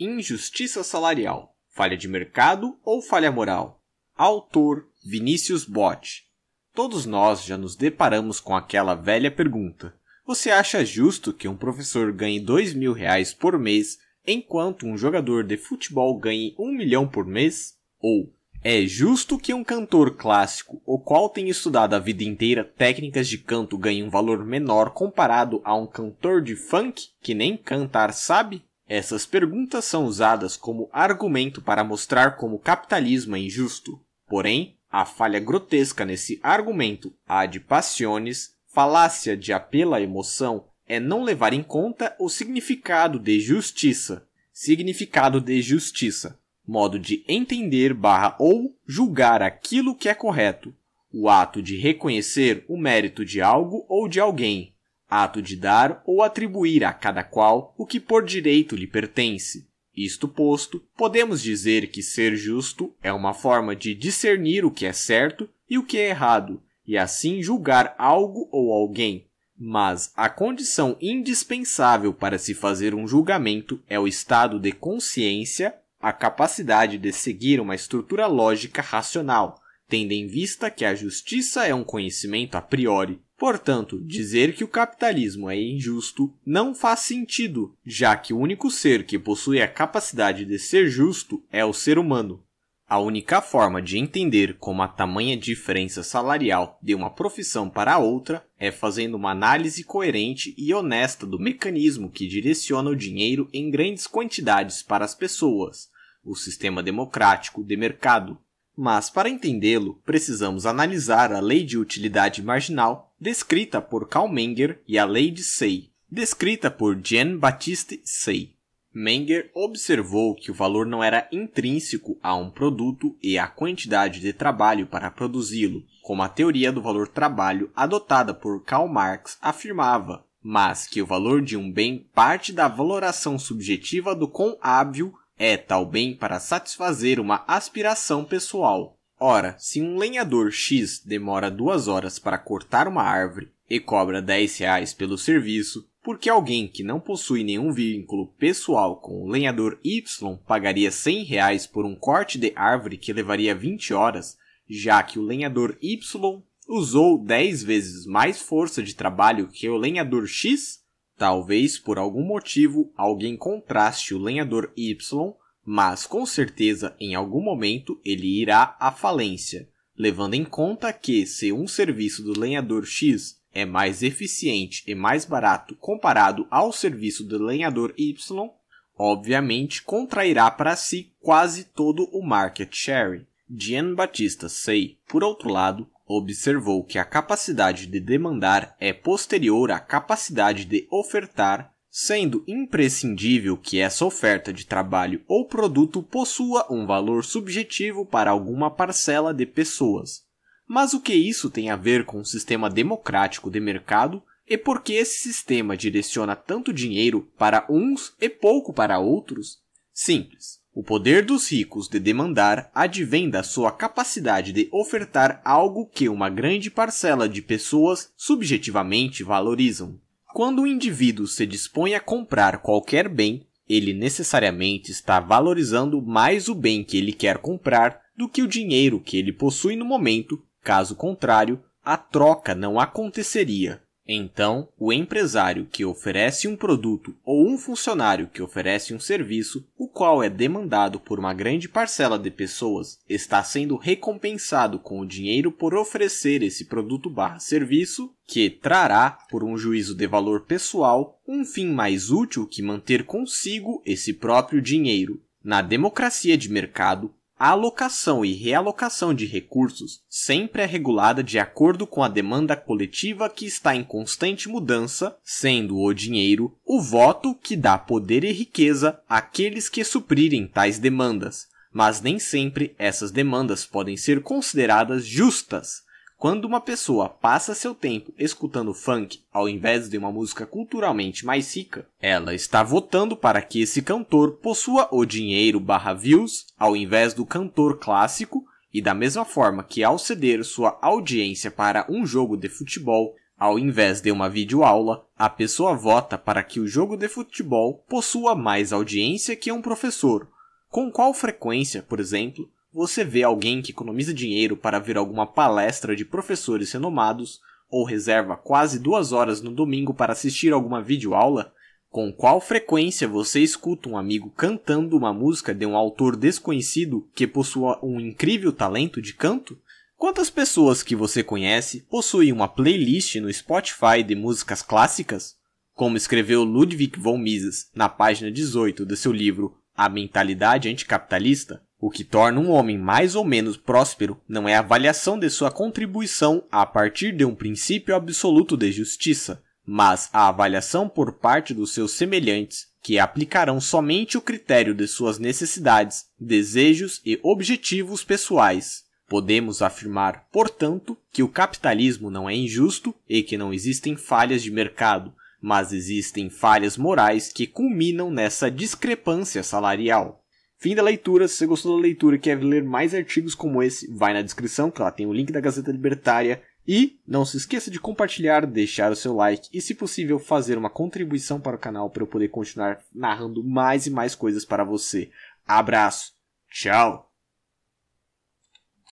Injustiça salarial, falha de mercado ou falha moral? Autor Vinícius Bott. Todos nós já nos deparamos com aquela velha pergunta: você acha justo que um professor ganhe dois mil reais por mês enquanto um jogador de futebol ganhe um milhão por mês? Ou é justo que um cantor clássico, o qual tem estudado a vida inteira técnicas de canto, ganhe um valor menor comparado a um cantor de funk que nem cantar sabe? Essas perguntas são usadas como argumento para mostrar como o capitalismo é injusto. Porém, a falha grotesca nesse argumento, a de passiones, falácia de apelo à emoção, é não levar em conta o significado de justiça. Significado de justiça. Modo de entender barra ou julgar aquilo que é correto. O ato de reconhecer o mérito de algo ou de alguém, ato de dar ou atribuir a cada qual o que por direito lhe pertence. Isto posto, podemos dizer que ser justo é uma forma de discernir o que é certo e o que é errado, e assim julgar algo ou alguém. Mas a condição indispensável para se fazer um julgamento é o estado de consciência, a capacidade de seguir uma estrutura lógica racional, tendo em vista que a justiça é um conhecimento a priori, Portanto, uhum. dizer que o capitalismo é injusto não faz sentido, já que o único ser que possui a capacidade de ser justo é o ser humano. A única forma de entender como a tamanha diferença salarial de uma profissão para outra é fazendo uma análise coerente e honesta do mecanismo que direciona o dinheiro em grandes quantidades para as pessoas, o sistema democrático de mercado. Mas para entendê-lo, precisamos analisar a lei de utilidade marginal, descrita por Karl Menger, e a lei de Say, descrita por Jean-Baptiste Say. Menger observou que o valor não era intrínseco a um produto e à quantidade de trabalho para produzi-lo, como a teoria do valor trabalho adotada por Karl Marx afirmava, mas que o valor de um bem parte da valoração subjetiva do com hábil é tal bem para satisfazer uma aspiração pessoal. Ora, se um lenhador X demora duas horas para cortar uma árvore e cobra 10 reais pelo serviço, por que alguém que não possui nenhum vínculo pessoal com o lenhador Y pagaria 100 reais por um corte de árvore que levaria 20 horas, já que o lenhador Y usou 10 vezes mais força de trabalho que o lenhador X? Talvez por algum motivo alguém contraste o lenhador Y, mas com certeza em algum momento ele irá à falência, levando em conta que se um serviço do lenhador X é mais eficiente e mais barato comparado ao serviço do lenhador Y, obviamente contrairá para si quase todo o market share. Gian Batista Sei, por outro lado, observou que a capacidade de demandar é posterior à capacidade de ofertar, sendo imprescindível que essa oferta de trabalho ou produto possua um valor subjetivo para alguma parcela de pessoas. Mas o que isso tem a ver com o sistema democrático de mercado e por que esse sistema direciona tanto dinheiro para uns e pouco para outros? Simples. O poder dos ricos de demandar advém da sua capacidade de ofertar algo que uma grande parcela de pessoas subjetivamente valorizam. Quando o indivíduo se dispõe a comprar qualquer bem, ele necessariamente está valorizando mais o bem que ele quer comprar do que o dinheiro que ele possui no momento, caso contrário, a troca não aconteceria. Então, o empresário que oferece um produto ou um funcionário que oferece um serviço, o qual é demandado por uma grande parcela de pessoas, está sendo recompensado com o dinheiro por oferecer esse produto barra serviço, que trará, por um juízo de valor pessoal, um fim mais útil que manter consigo esse próprio dinheiro. Na democracia de mercado, a alocação e realocação de recursos sempre é regulada de acordo com a demanda coletiva que está em constante mudança, sendo o dinheiro o voto que dá poder e riqueza àqueles que suprirem tais demandas, mas nem sempre essas demandas podem ser consideradas justas, quando uma pessoa passa seu tempo escutando funk ao invés de uma música culturalmente mais rica, ela está votando para que esse cantor possua o dinheiro barra views ao invés do cantor clássico, e da mesma forma que ao ceder sua audiência para um jogo de futebol, ao invés de uma videoaula, a pessoa vota para que o jogo de futebol possua mais audiência que um professor. Com qual frequência, por exemplo, você vê alguém que economiza dinheiro para ver alguma palestra de professores renomados ou reserva quase duas horas no domingo para assistir alguma videoaula? Com qual frequência você escuta um amigo cantando uma música de um autor desconhecido que possua um incrível talento de canto? Quantas pessoas que você conhece possuem uma playlist no Spotify de músicas clássicas? Como escreveu Ludwig von Mises na página 18 do seu livro A Mentalidade Anticapitalista, o que torna um homem mais ou menos próspero não é a avaliação de sua contribuição a partir de um princípio absoluto de justiça, mas a avaliação por parte dos seus semelhantes, que aplicarão somente o critério de suas necessidades, desejos e objetivos pessoais. Podemos afirmar, portanto, que o capitalismo não é injusto e que não existem falhas de mercado, mas existem falhas morais que culminam nessa discrepância salarial. Fim da leitura. Se você gostou da leitura e quer ler mais artigos como esse, vai na descrição, que lá tem o link da Gazeta Libertária. E não se esqueça de compartilhar, deixar o seu like e, se possível, fazer uma contribuição para o canal para eu poder continuar narrando mais e mais coisas para você. Abraço, tchau!